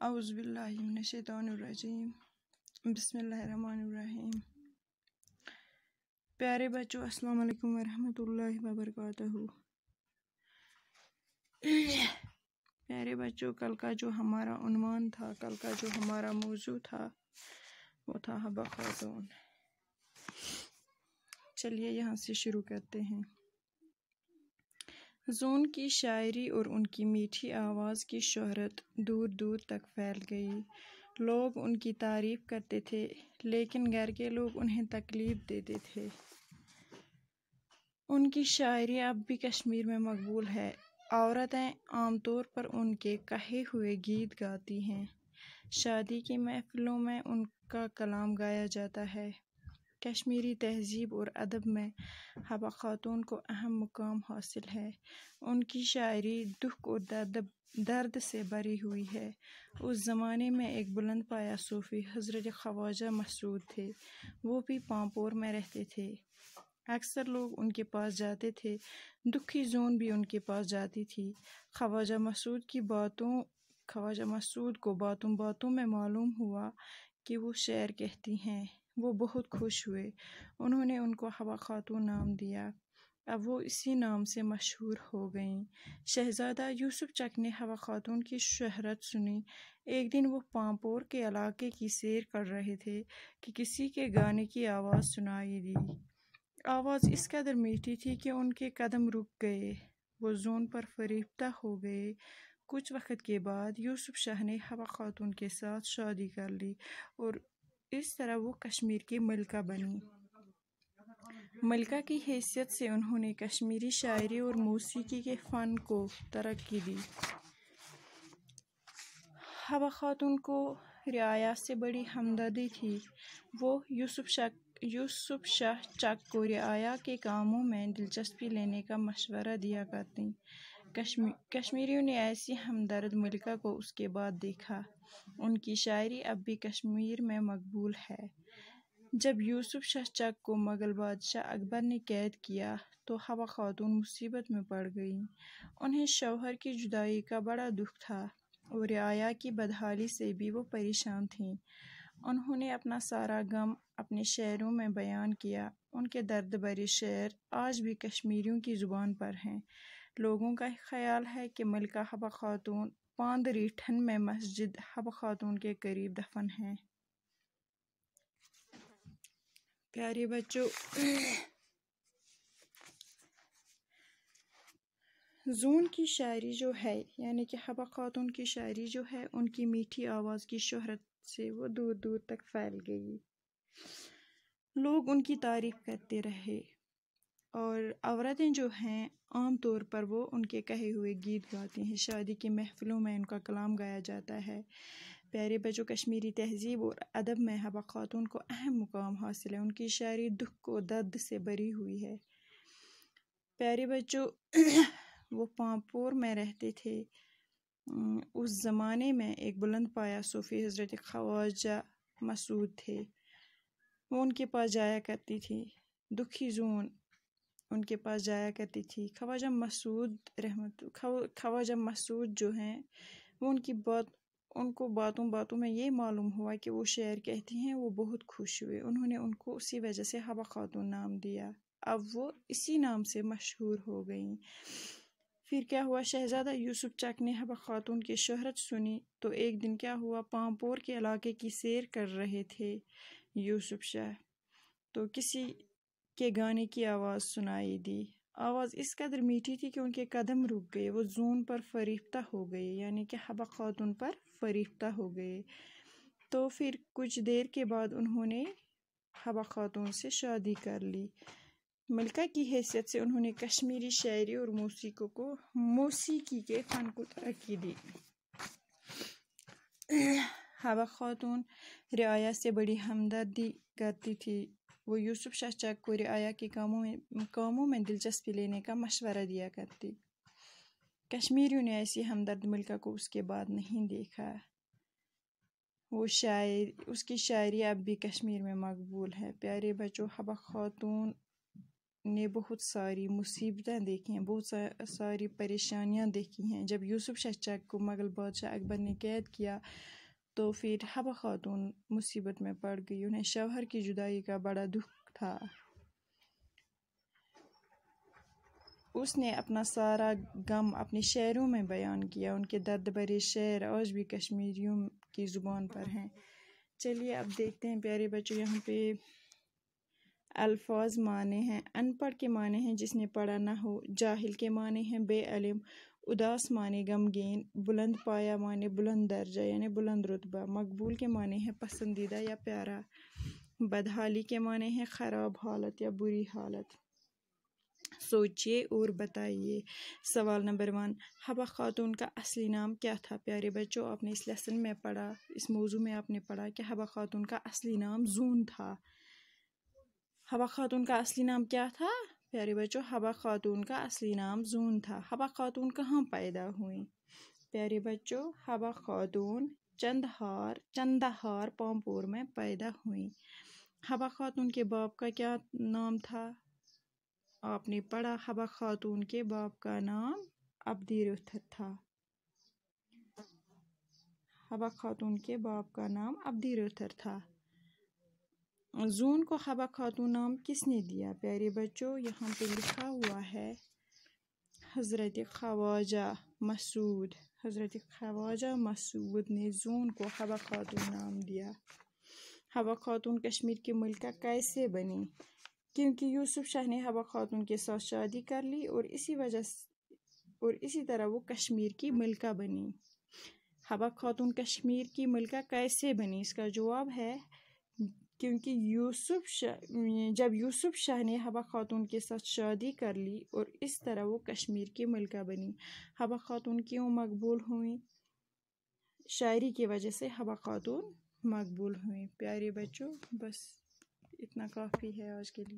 अज़बिल्लिमिनशैतरजीम बसमीम प्यारे बच्चों अस्सलाम वालेकुम वरहमतुल्लाहि प्यारे बच्चों कल का जो हमारा उनवान था कल का जो हमारा मौजू था वो था हबा खातून चलिए यहाँ से शुरू करते हैं ज़ून की शायरी और उनकी मीठी आवाज़ की शोहरत दूर दूर तक फैल गई लोग उनकी तारीफ़ करते थे लेकिन घर के लोग उन्हें तकलीफ़ देते थे उनकी शायरी अब भी कश्मीर में मकबूल है औरतें आमतौर पर उनके कहे हुए गीत गाती हैं शादी की महफ़िलों में उनका कलाम गाया जाता है कश्मीरी तहज़ीब और अदब में हबा खातून को अहम मुकाम हासिल है उनकी शायरी दुख और दर्द दर्द से भरी हुई है उस ज़माने में एक बुलंद पाया सूफ़ी हज़रत ख्वाजा मसूद थे वो भी पांपोर में रहते थे अक्सर लोग उनके पास जाते थे दुखी जोन भी उनके पास जाती थी ख्वाजा मसूद की बातों ख्वाजा मसूद को बातों बातों में मालूम हुआ कि वो शेर कहती हैं वो बहुत खुश हुए उन्होंने उनको हवा खातून नाम दिया अब वो इसी नाम से मशहूर हो गईं शहज़ादा यूसुफ चक ने हवा खातून की शहरत सुनी एक दिन वो पांपोर के इलाके की सैर कर रहे थे कि किसी के गाने की आवाज़ सुनाई दी आवाज़ इस कदर मीठी थी कि उनके कदम रुक गए वो जोन पर फरीफ्ता हो गए कुछ वक्त के बाद यूसुफ शाह ने हवा खातून के साथ शादी कर ली और इस तरह वो कश्मीर की मलका बनी मलका की हैसियत से उन्होंने कश्मीरी शायरी और मौसीकी के फ़न को तरक्की दी हवा खातून को रियाया से बड़ी हमदर्दी थी वो यूसुफ शाह यूसुफ शाह चक को रियाया के कामों में दिलचस्पी लेने का मशवरा दिया करती कश्मी कश्मीरियों ने ऐसी हमदर्द मलिका को उसके बाद देखा उनकी शायरी अब भी कश्मीर में मकबूल है जब यूसुफ शाह चक को मुग़ल बादशाह अकबर ने कैद किया तो हवा खातून मुसीबत में पड़ गईं उन्हें शौहर की जुदाई का बड़ा दुख था और आया की बदहाली से भी वो परेशान थीं उन्होंने अपना सारा गम अपने शायरों में बयान किया उनके दर्द भरे शेर आज भी कश्मीरियों की ज़ुबान पर हैं लोगों का ख्याल है कि मलिका हबा खातून पांदरीठन में मस्जिद हब खातून के करीब दफन है प्यारे बच्चों जून की शायरी जो है यानी कि हबा खातून की शायरी जो है उनकी मीठी आवाज़ की शोहरत से वो दूर दूर तक फैल गई लोग उनकी तारीफ करते रहे और औरतें जो हैं आम तौर पर वो उनके कहे हुए गीत गाती हैं शादी की महफ़िलों में उनका कलाम गाया जाता है प्यारे बच्चों कश्मीरी तहजीब और अदब में हबा खातून को अहम मुकाम हासिल है उनकी शायरी दुख को दर्द से भरी हुई है प्यारे बच्चों वो पापोर में रहते थे उस ज़माने में एक बुलंद पाया सूफ़ी हज़रत ख्वाजा मसूद थे वो उनके पास जाया करती थी दुखी जून उनके पास जाया करती थी ख्वाजा मसूद रहमत ख्वाजा मसूद जो हैं वो उनकी बात उनको बातों बातों में ये मालूम हुआ कि वो शेर कहती हैं वो बहुत खुश हुए उन्होंने उनको उसी वजह से हवा खातून नाम दिया अब वो इसी नाम से मशहूर हो गई फिर क्या हुआ शहजादा यूसुफ चक ने हबा खातून की शहरत सुनी तो एक दिन क्या हुआ पामपोर के इलाके की सैर कर रहे थे यूसुफ शाह तो किसी के गाने की आवाज़ सुनाई दी आवाज़ इस कदर मीठी थी कि उनके कदम रुक गए वो जून पर फरीफ्ता हो गए यानी कि हबा खातून पर फरीफ्ता हो गए तो फिर कुछ देर के बाद उन्होंने हब खातून से शादी कर ली मलका की हैसियत से उन्होंने कश्मीरी शायरी और मौसीको को मौसीकी के फ़न को तरक्की दी हवा खातून रियाया से बड़ी हमदर्दी करती थी वो यूसुफ शाह चाकूर आया के कामों में कामों में दिलचस्पी लेने का मशवरा दिया करती कश्मीरियों ने ऐसी हमदर्द मिल्का को उसके बाद नहीं देखा वो शायर उसकी शायरी अब भी कश्मीर में मकबूल है प्यारे बच्चों हबा खातून ने बहुत सारी मुसीबतें देखी हैं बहुत सा, सारी परेशानियां देखी हैं जब यूसुफ शाह चक को मगल बादशाह अकबर ने कैद किया तो फिर हब हाँ खातून मुसीबत में पड़ गई उन्हें शौहर की जुदाई का बड़ा दुख था उसने अपना सारा गम अपने शेरों में बयान किया उनके दर्द भरे शेर आज भी कश्मीरियों की ज़ुबान पर हैं चलिए अब देखते हैं प्यारे बच्चों यहाँ पे अल्फाज माने हैं अनपढ़ के माने हैं जिसने पढ़ा ना हो जाहिल के माने हैं बेअलम उदास माने गमगीन बुलंद पाया माने बुलंद दर्जा यानी बुलंद रुतबा मकबूल के माने हैं पसंदीदा या प्यारा बदहाली के माने हैं ख़राब हालत या बुरी हालत सोचिए और बताइए सवाल नंबर वन हबा खातून का असली नाम क्या था प्यारे बच्चों आपने इस लेसन में पढ़ा इस मौजू में आपने पढ़ा कि हबा खातून का असली नाम जून था हबा खातून का असली नाम क्या था प्यारे बच्चों हबा खातून का असली नाम जून था हबा खातून कहाँ पैदा हुई प्यारे बच्चों हबा खातून चंदहार चंदाहार पौमपुर में पैदा हुई हबा खातून के बाप का क्या नाम था आपने पढ़ा हबा खातून के बाप का नाम अब्दीरुथ था हबा खातून के बाप का नाम अब्दीरुथर था जून को हबा खातून नाम किसने दिया प्यारे बच्चों यहाँ पे लिखा हुआ है हज़रत ख्वाजा मसूद हज़रत ख्वाजा मसूद ने जून को हवा खातून नाम दिया हबा खातून कश्मीर की मुल्क कैसे बनी क्योंकि यूसुफ शाह ने हवा खातून के साथ शादी कर ली और इसी वजह और इसी तरह वो कश्मीर की मलका बनी हबा खातून कश्मीर की मलका कैसे बनी इसका जवाब है क्योंकि यूसुफ शाह जब यूसुफ शाह ने हबा खातून के साथ शादी कर ली और इस तरह वो कश्मीर की मलका बनी हबा खातून क्यों मकबूल हुई शायरी की वजह से हबा खातून मकबूल हुई प्यारे बच्चों बस इतना काफ़ी है आज के लिए